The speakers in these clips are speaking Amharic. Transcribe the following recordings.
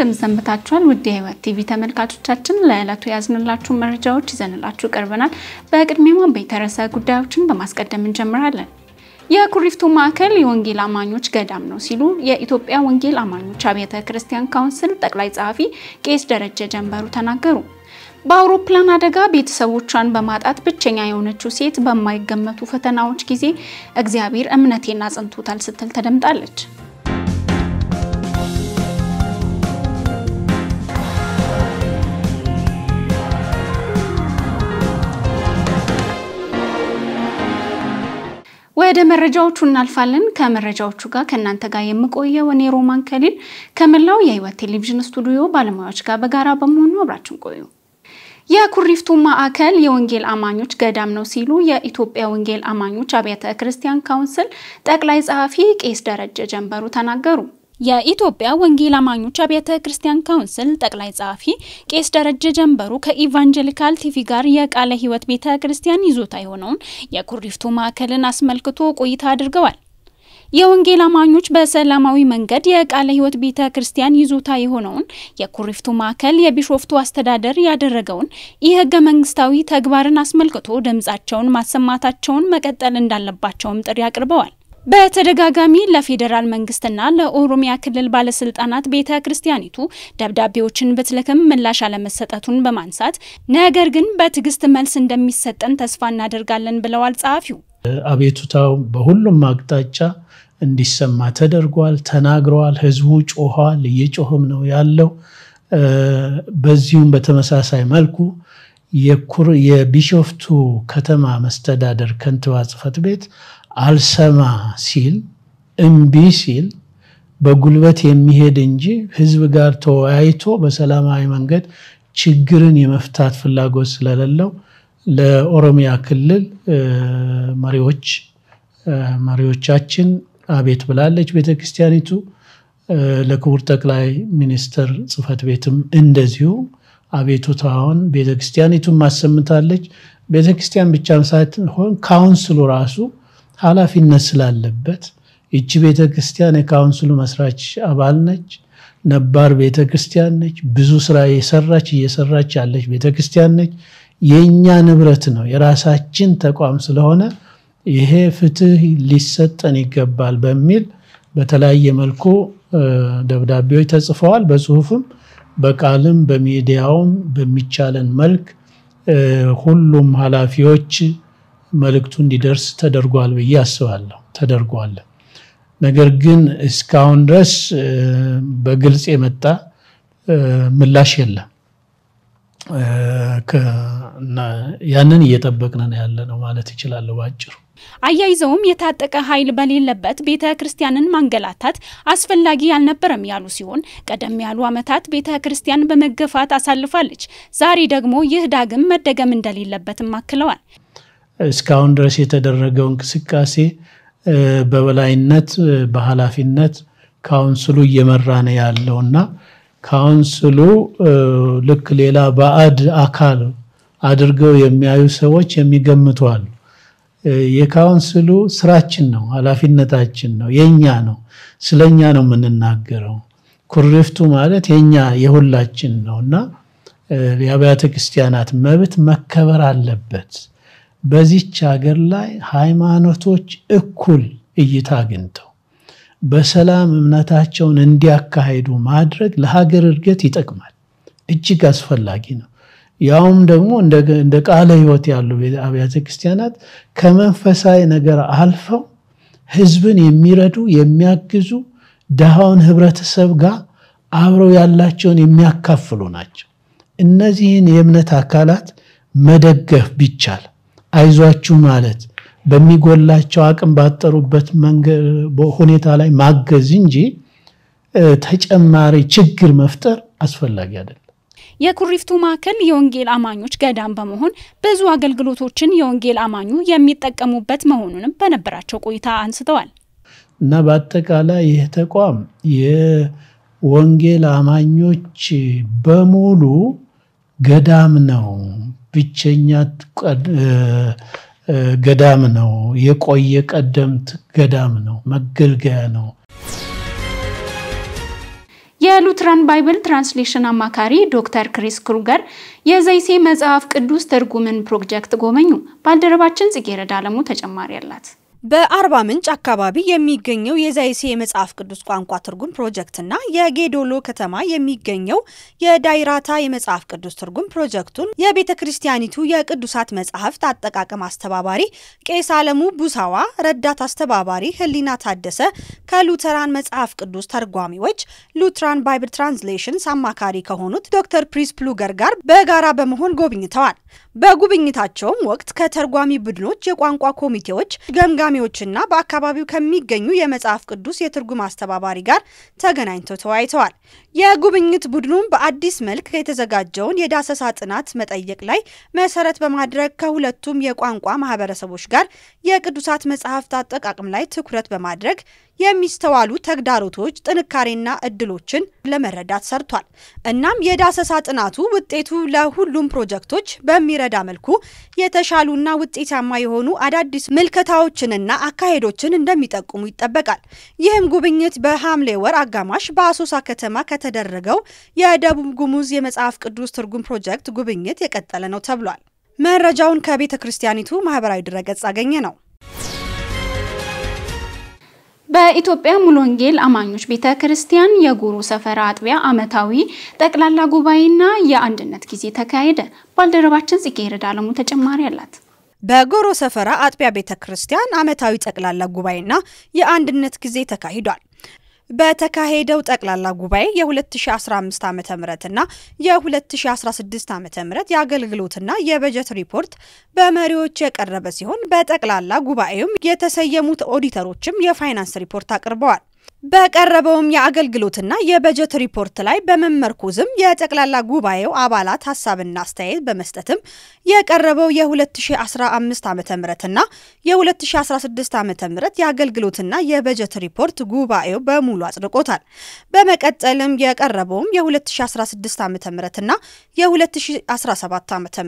እንደምሰንብታችኋል ውድ የህይወት ቲቪ ተመልካቾቻችን፣ ለዕለቱ የያዝንላችሁ መረጃዎች ይዘንላችሁ ቀርበናል። በቅድሚያ ቤተረሰ ጉዳዮችን በማስቀደም እንጀምራለን። የኩሪፍቱ ማዕከል የወንጌል አማኞች ገዳም ነው ሲሉ የኢትዮጵያ ወንጌል አማኞች አብያተ ክርስቲያን ካውንስል ጠቅላይ ጸሐፊ ቄስ ደረጀ ጀንበሩ ተናገሩ። በአውሮፕላን አደጋ ቤተሰቦቿን በማጣት ብቸኛ የሆነችው ሴት በማይገመቱ ፈተናዎች ጊዜ እግዚአብሔር እምነቴን አጽንቶታል ስትል ተደምጣለች። ወደ መረጃዎቹ እናልፋለን። ከመረጃዎቹ ጋር ከእናንተ ጋር የምቆየው እኔ ሮማን ከሊል ከመላው የህይወት ቴሌቪዥን ስቱዲዮ ባለሙያዎች ጋር በጋራ በመሆኑ አብራችን ቆዩ። የኩሪፍቱ ማዕከል የወንጌል አማኞች ገዳም ነው ሲሉ የኢትዮጵያ ወንጌል አማኞች አብያተ ክርስቲያን ካውንስል ጠቅላይ ጸሐፊ ቄስ ደረጀ ጀንበሩ ተናገሩ። የኢትዮጵያ ወንጌል አማኞች አብያተ ክርስቲያን ካውንስል ጠቅላይ ጸሐፊ ቄስ ደረጀ ጀንበሩ ከኢቫንጀሊካል ቲቪ ጋር የቃለ ሕይወት ቤተ ክርስቲያን ይዞታ የሆነውን የኩሪፍቱ ማዕከልን አስመልክቶ ቆይታ አድርገዋል። የወንጌል አማኞች በሰላማዊ መንገድ የቃለ ሕይወት ቤተ ክርስቲያን ይዞታ የሆነውን የኩሪፍቱ ማዕከል የቢሾፍቱ አስተዳደር ያደረገውን ይህ መንግስታዊ ተግባርን አስመልክቶ ድምጻቸውን ማሰማታቸውን መቀጠል እንዳለባቸውም ጥሪ አቅርበዋል። በተደጋጋሚ ለፌዴራል መንግስትና ለኦሮሚያ ክልል ባለስልጣናት ቤተ ክርስቲያኒቱ ደብዳቤዎችን ብትልክም ምላሽ አለመሰጠቱን በማንሳት ነገር ግን በትዕግስት መልስ እንደሚሰጠን ተስፋ እናደርጋለን ብለዋል ጸሐፊው። አቤቱታው በሁሉም አቅጣጫ እንዲሰማ ተደርጓል፣ ተናግረዋል። ህዝቡ ጮኋል እየጮህም ነው ያለው። በዚሁም በተመሳሳይ መልኩ የቢሾፍቱ ከተማ መስተዳደር ከንቲባ ጽህፈት ቤት አልሰማ ሲል እምቢ ሲል በጉልበት የሚሄድ እንጂ ህዝብ ጋር ተወያይቶ በሰላማዊ መንገድ ችግርን የመፍታት ፍላጎት ስለሌለው ለኦሮሚያ ክልል መሪዎች መሪዎቻችን አቤት ብላለች ቤተክርስቲያኒቱ ለክቡር ጠቅላይ ሚኒስትር ጽህፈት ቤትም እንደዚሁ አቤቱታውን ታሆን ክርስቲያኒቱም አሰምታለች። ቤተክርስቲያን ብቻ ብቻም ሳይሆን ካውንስሉ ራሱ ኃላፊነት ስላለበት ይቺ ቤተ ክርስቲያን የካውንስሉ መስራች አባል ነች፣ ነባር ቤተ ክርስቲያን ነች፣ ብዙ ስራ የሰራች እየሰራች ያለች ቤተ ክርስቲያን ነች። የእኛ ንብረት ነው፣ የራሳችን ተቋም ስለሆነ ይሄ ፍትህ ሊሰጠን ይገባል በሚል በተለያየ መልኩ ደብዳቤዎች ተጽፈዋል። በጽሁፍም በቃልም በሚዲያውም በሚቻለን መልክ ሁሉም ኃላፊዎች መልእክቱ እንዲደርስ ተደርጓል ብዬ አስባለሁ። ተደርጓል። ነገር ግን እስካሁን ድረስ በግልጽ የመጣ ምላሽ የለም። ያንን እየጠበቅን ነው ያለ ነው ማለት ይችላለሁ ባጭሩ። አያይዘውም የታጠቀ ኃይል በሌለበት ቤተ ክርስቲያንን ማንገላታት አስፈላጊ ያልነበረም ያሉ ሲሆን ቀደም ያሉ ዓመታት ቤተ ክርስቲያን በመገፋት አሳልፋለች። ዛሬ ደግሞ ይህ ዳግም መደገም እንደሌለበትም አክለዋል። እስካሁን ድረስ የተደረገው እንቅስቃሴ በበላይነት በኃላፊነት ካውንስሉ እየመራ ነው ያለው እና ካውንስሉ ልክ ሌላ ባዕድ አካል አድርገው የሚያዩ ሰዎች የሚገምቱ አሉ። የካውንስሉ ስራችን ነው፣ ኃላፊነታችን ነው፣ የኛ ነው፣ ስለኛ ነው የምንናገረው። ኩሪፍቱ ማለት የኛ የሁላችን ነው እና የአብያተ ክርስቲያናት መብት መከበር አለበት። በዚች ሀገር ላይ ሃይማኖቶች እኩል እይታ አግኝተው በሰላም እምነታቸውን እንዲያካሄዱ ማድረግ ለሀገር እድገት ይጠቅማል፣ እጅግ አስፈላጊ ነው። ያውም ደግሞ እንደ ቃለ ሕይወት ያሉ አብያተ ክርስቲያናት ከመንፈሳዊ ነገር አልፈው ሕዝብን የሚረዱ የሚያግዙ ድሃውን ህብረተሰብ ጋር አብረው ያላቸውን የሚያካፍሉ ናቸው። እነዚህን የእምነት አካላት መደገፍ ቢቻል አይዟችሁ ማለት በሚጎላቸው አቅም ባጠሩበት ሁኔታ ላይ ማገዝ እንጂ ተጨማሪ ችግር መፍጠር አስፈላጊ አይደለም። የኩሪፍቱ ማዕከል የወንጌል አማኞች ገዳም በመሆን ብዙ አገልግሎቶችን የወንጌል አማኙ የሚጠቀሙበት መሆኑንም በነበራቸው ቆይታ አንስተዋል እና በአጠቃላይ ይህ ተቋም የወንጌል አማኞች በሙሉ ገዳም ነው ብቸኛ ገዳም ነው። የቆየ ቀደምት ገዳም ነው፣ መገልገያ ነው። የሉትራን ባይብል ትራንስሌሽን አማካሪ ዶክተር ክሪስ ክሩገር የዘይሴ መጽሐፍ ቅዱስ ትርጉምን ፕሮጀክት ጎበኙ። ባልደረባችን ጽጌረዳ አለሙ ተጨማሪ አላት። በአርባ ምንጭ አካባቢ የሚገኘው የዛይሴ የመጽሐፍ ቅዱስ ቋንቋ ትርጉም ፕሮጀክትና የጌዶሎ ከተማ የሚገኘው የዳይራታ የመጽሐፍ ቅዱስ ትርጉም ፕሮጀክቱን የቤተ ክርስቲያኒቱ የቅዱሳት መጽሐፍት አጠቃቀም አስተባባሪ ቄስ አለሙ ቡሳዋ፣ ረዳት አስተባባሪ ህሊና ታደሰ ከሉተራን መጽሐፍ ቅዱስ ተርጓሚዎች ሉትራን ባይብል ትራንስሌሽንስ አማካሪ ከሆኑት ዶክተር ፕሪስ ፕሉገር ጋር በጋራ በመሆን ጎብኝተዋል። በጉብኝታቸውም ወቅት ከተርጓሚ ቡድኖች፣ የቋንቋ ኮሚቴዎች፣ ገምጋ ታራሚዎችና በአካባቢው ከሚገኙ የመጽሐፍ ቅዱስ የትርጉም አስተባባሪ ጋር ተገናኝተው ተወያይተዋል። የጉብኝት ቡድኑም በአዲስ መልክ የተዘጋጀውን የዳሰሳ ጥናት መጠየቅ ላይ መሰረት በማድረግ ከሁለቱም የቋንቋ ማህበረሰቦች ጋር የቅዱሳት መጽሐፍት አጠቃቅም ላይ ትኩረት በማድረግ የሚስተዋሉ ተግዳሮቶች ጥንካሬና እድሎችን ለመረዳት ሰርቷል። እናም የዳሰሳ ጥናቱ ውጤቱ ለሁሉም ፕሮጀክቶች በሚረዳ መልኩ የተሻሉና ውጤታማ የሆኑ አዳዲስ ምልከታዎችንና አካሄዶችን እንደሚጠቁሙ ይጠበቃል። ይህም ጉብኝት በሐምሌ ወር አጋማሽ በአሶሳ ከተማ ከተደረገው የደቡብ ጉሙዝ የመጽሐፍ ቅዱስ ትርጉም ፕሮጀክት ጉብኝት የቀጠለ ነው ተብሏል። መረጃውን ከቤተ ክርስቲያኒቱ ማህበራዊ ድረገጽ አገኘ ነው። በኢትዮጵያ ሙሉ ወንጌል አማኞች ቤተ ክርስቲያን የጉሩ ሰፈራ አጥቢያ ዓመታዊ ጠቅላላ ጉባኤና የአንድነት ጊዜ ተካሄደ። ባልደረባችን ጽጌ ረዳ አለሙ ተጨማሪ አላት። በጎሮ ሰፈራ አጥቢያ ቤተ ክርስቲያን ዓመታዊ ጠቅላላ ጉባኤና የአንድነት ጊዜ ተካሂዷል። በተካሄደው ጠቅላላ ጉባኤ የ2015 ዓ እና የ2016 ዓ ም የአገልግሎትና የበጀት ሪፖርት በመሪዎች የቀረበ ሲሆን በጠቅላላ ጉባኤውም የተሰየሙት ኦዲተሮችም የፋይናንስ ሪፖርት አቅርበዋል። በቀረበውም የአገልግሎትና የበጀት ሪፖርት ላይ በመመርኮዝም የጠቅላላ ጉባኤው አባላት ሀሳብና አስተያየት በመስጠትም የቀረበው የ2015 ዓ ምና የ2016 ዓ ም የአገልግሎትና የበጀት ሪፖርት ጉባኤው በሙሉ አጽድቆታል። በመቀጠልም የቀረበውም የ2016 ዓ ምና የ2017 ዓ ምት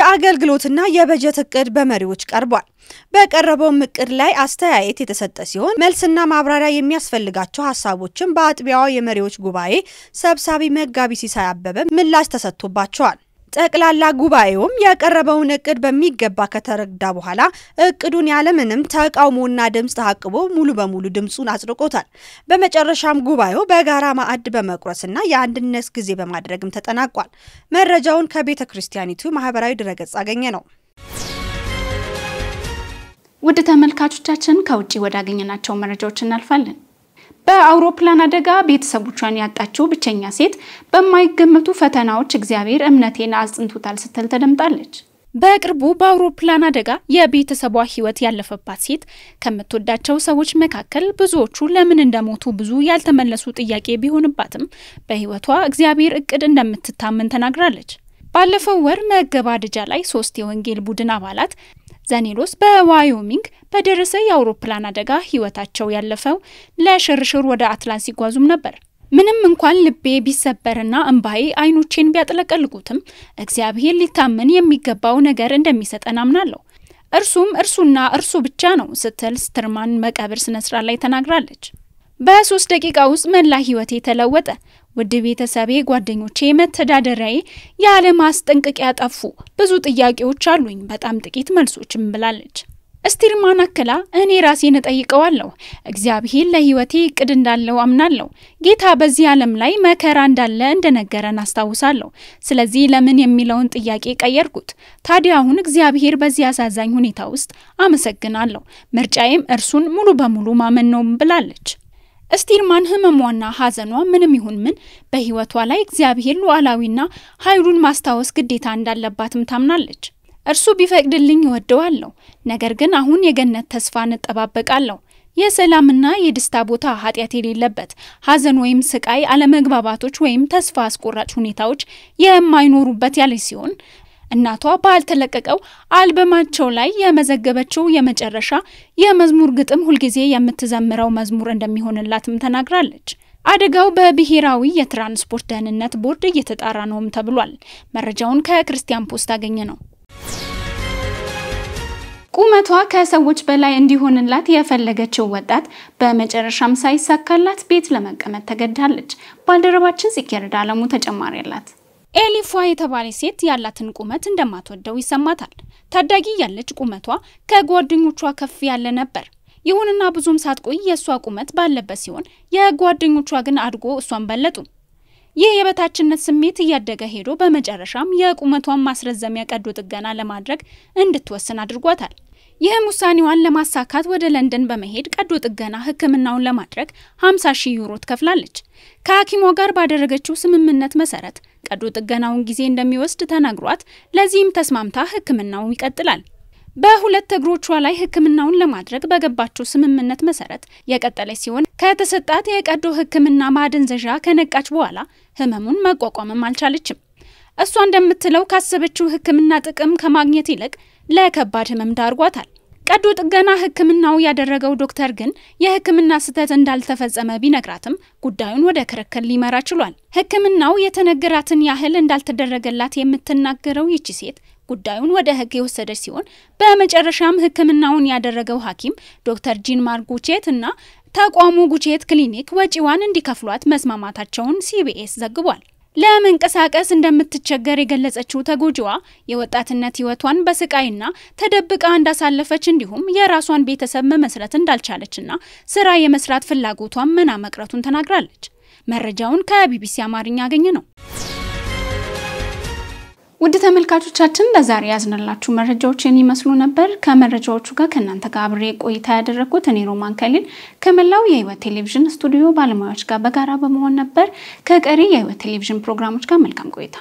የአገልግሎትና የበጀት እቅድ በመሪዎች ቀርቧል። በቀረበውም እቅድ ላይ አስተያየት የተሰጠ ሲሆን መልስና ማብራሪያ የሚያስፈልግ የሚፈልጋቸው ሀሳቦችን በአጥቢያዋ የመሪዎች ጉባኤ ሰብሳቢ መጋቢ ሲሳይ አበበ ምላሽ ተሰጥቶባቸዋል። ጠቅላላ ጉባኤውም የቀረበውን እቅድ በሚገባ ከተረዳ በኋላ እቅዱን ያለምንም ተቃውሞና ድምፅ ተአቅቦ ሙሉ በሙሉ ድምፁን አጽድቆታል። በመጨረሻም ጉባኤው በጋራ ማዕድ በመቁረስና የአንድነት ጊዜ በማድረግም ተጠናቋል። መረጃውን ከቤተ ክርስቲያኒቱ ማህበራዊ ድረገጽ አገኘ ነው። ውድ ተመልካቾቻችን ከውጭ ወዳገኘናቸው መረጃዎች እናልፋለን። በአውሮፕላን አደጋ ቤተሰቦቿን ያጣችው ብቸኛ ሴት በማይገመቱ ፈተናዎች እግዚአብሔር እምነቴን አጽንቶታል ስትል ተደምጣለች። በቅርቡ በአውሮፕላን አደጋ የቤተሰቧ ሕይወት ያለፈባት ሴት ከምትወዳቸው ሰዎች መካከል ብዙዎቹ ለምን እንደሞቱ ብዙ ያልተመለሱ ጥያቄ ቢሆንባትም በሕይወቷ እግዚአብሔር እቅድ እንደምትታመን ተናግራለች። ባለፈው ወር መገባደጃ ላይ ሶስት የወንጌል ቡድን አባላት ዘኔሎስ በዋዮሚንግ በደረሰ የአውሮፕላን አደጋ ህይወታቸው ያለፈው ለሽርሽር ወደ አትላንት ሲጓዙም ነበር። ምንም እንኳን ልቤ ቢሰበርና እምባዬ አይኖቼን ቢያጥለቀልቁትም እግዚአብሔር ሊታመን የሚገባው ነገር እንደሚሰጠን አምናለሁ። እርሱም እርሱና እርሱ ብቻ ነው ስትል ስትርማን መቀብር ስነ ላይ ተናግራለች። በሶስት ደቂቃ ውስጥ መላ ህይወቴ ተለወጠ። ውድ ቤተሰቤ፣ ጓደኞቼ፣ መተዳደሪያዬ ያለ ማስጠንቀቂያ ጠፉ። ብዙ ጥያቄዎች አሉኝ፣ በጣም ጥቂት መልሶችም ብላለች። እስቲርማን አክላ እኔ ራሴን እጠይቀዋለሁ። እግዚአብሔር ለሕይወቴ እቅድ እንዳለው አምናለሁ። ጌታ በዚህ ዓለም ላይ መከራ እንዳለ እንደነገረን አስታውሳለሁ። ስለዚህ ለምን የሚለውን ጥያቄ ቀየርኩት። ታዲያ አሁን እግዚአብሔር በዚህ አሳዛኝ ሁኔታ ውስጥ አመሰግናለሁ። ምርጫዬም እርሱን ሙሉ በሙሉ ማመን ነው ብላለች። እስቲርማን ህመሟና ሐዘኗ ምንም ይሁን ምን በህይወቷ ላይ እግዚአብሔር ሉዓላዊና ኃይሉን ማስታወስ ግዴታ እንዳለባትም ታምናለች። እርሱ ቢፈቅድልኝ እወደዋለሁ፣ ነገር ግን አሁን የገነት ተስፋ እንጠባበቃለሁ። የሰላምና የደስታ ቦታ ኃጢአት የሌለበት ሐዘን ወይም ስቃይ፣ አለመግባባቶች ወይም ተስፋ አስቆራጭ ሁኔታዎች የማይኖሩበት ያለች ሲሆን እናቷ ባልተለቀቀው አልበማቸው ላይ የመዘገበችው የመጨረሻ የመዝሙር ግጥም ሁልጊዜ የምትዘምረው መዝሙር እንደሚሆንላትም ተናግራለች። አደጋው በብሔራዊ የትራንስፖርት ደህንነት ቦርድ እየተጣራ ነውም ተብሏል። መረጃውን ከክርስቲያን ፖስት አገኘ ነው። ቁመቷ ከሰዎች በላይ እንዲሆንላት የፈለገችው ወጣት በመጨረሻም ሳይሳካላት ቤት ለመቀመጥ ተገድዳለች። ባልደረባችን ጽጌረዳ አለሙ ተጨማሪ አላት። ኤሊፏ የተባለች ሴት ያላትን ቁመት እንደማትወደው ይሰማታል። ታዳጊ ያለች ቁመቷ ከጓደኞቿ ከፍ ያለ ነበር። ይሁንና ብዙም ሳትቆይ የእሷ ቁመት ባለበት ሲሆን፣ የጓደኞቿ ግን አድጎ እሷን በለጡ። ይህ የበታችነት ስሜት እያደገ ሄዶ በመጨረሻም የቁመቷን ማስረዘሚያ ቀዶ ጥገና ለማድረግ እንድትወስን አድርጓታል። ይህም ውሳኔዋን ለማሳካት ወደ ለንደን በመሄድ ቀዶ ጥገና ህክምናውን ለማድረግ 50 ሺህ ዩሮ ትከፍላለች። ከሐኪሟ ጋር ባደረገችው ስምምነት መሰረት ቀዶ ጥገናውን ጊዜ እንደሚወስድ ተነግሯት፣ ለዚህም ተስማምታ ህክምናው ይቀጥላል። በሁለት እግሮቿ ላይ ህክምናውን ለማድረግ በገባችው ስምምነት መሰረት የቀጠለች ሲሆን ከተሰጣት የቀዶ ህክምና ማደንዘዣ ከነቃች በኋላ ህመሙን መቋቋምም አልቻለችም። እሷ እንደምትለው ካሰበችው ህክምና ጥቅም ከማግኘት ይልቅ ለከባድ ህመም ዳርጓታል። ቀዶ ጥገና ህክምናው ያደረገው ዶክተር ግን የህክምና ስህተት እንዳልተፈጸመ ቢነግራትም ጉዳዩን ወደ ክርክር ሊመራ ችሏል። ህክምናው የተነገራትን ያህል እንዳልተደረገላት የምትናገረው ይቺ ሴት ጉዳዩን ወደ ህግ የወሰደች ሲሆን በመጨረሻም ህክምናውን ያደረገው ሐኪም ዶክተር ጂንማር ጉቼት እና ተቋሙ ጉቼት ክሊኒክ ወጪዋን እንዲከፍሏት መስማማታቸውን ሲቢኤስ ዘግቧል። ለመንቀሳቀስ እንደምትቸገር የገለጸችው ተጎጂዋ የወጣትነት ህይወቷን በስቃይና ተደብቃ እንዳሳለፈች እንዲሁም የራሷን ቤተሰብ መመስረት እንዳልቻለችና ስራ የመስራት ፍላጎቷን መና መቅረቱን ተናግራለች። መረጃውን ከቢቢሲ አማርኛ ያገኘ ነው። ውድ ተመልካቾቻችን ለዛሬ መረጃዎች መረጃዎችን ይመስሉ ነበር። ከመረጃዎቹ ጋር ከእናንተ ጋር አብሬ ቆይታ ያደረግኩት እኔ ሮማን ከሊል ከመላው የህይወት ቴሌቪዥን ስቱዲዮ ባለሙያዎች ጋር በጋራ በመሆን ነበር። ከቀሪ የህይወት ቴሌቪዥን ፕሮግራሞች ጋር መልካም ቆይታ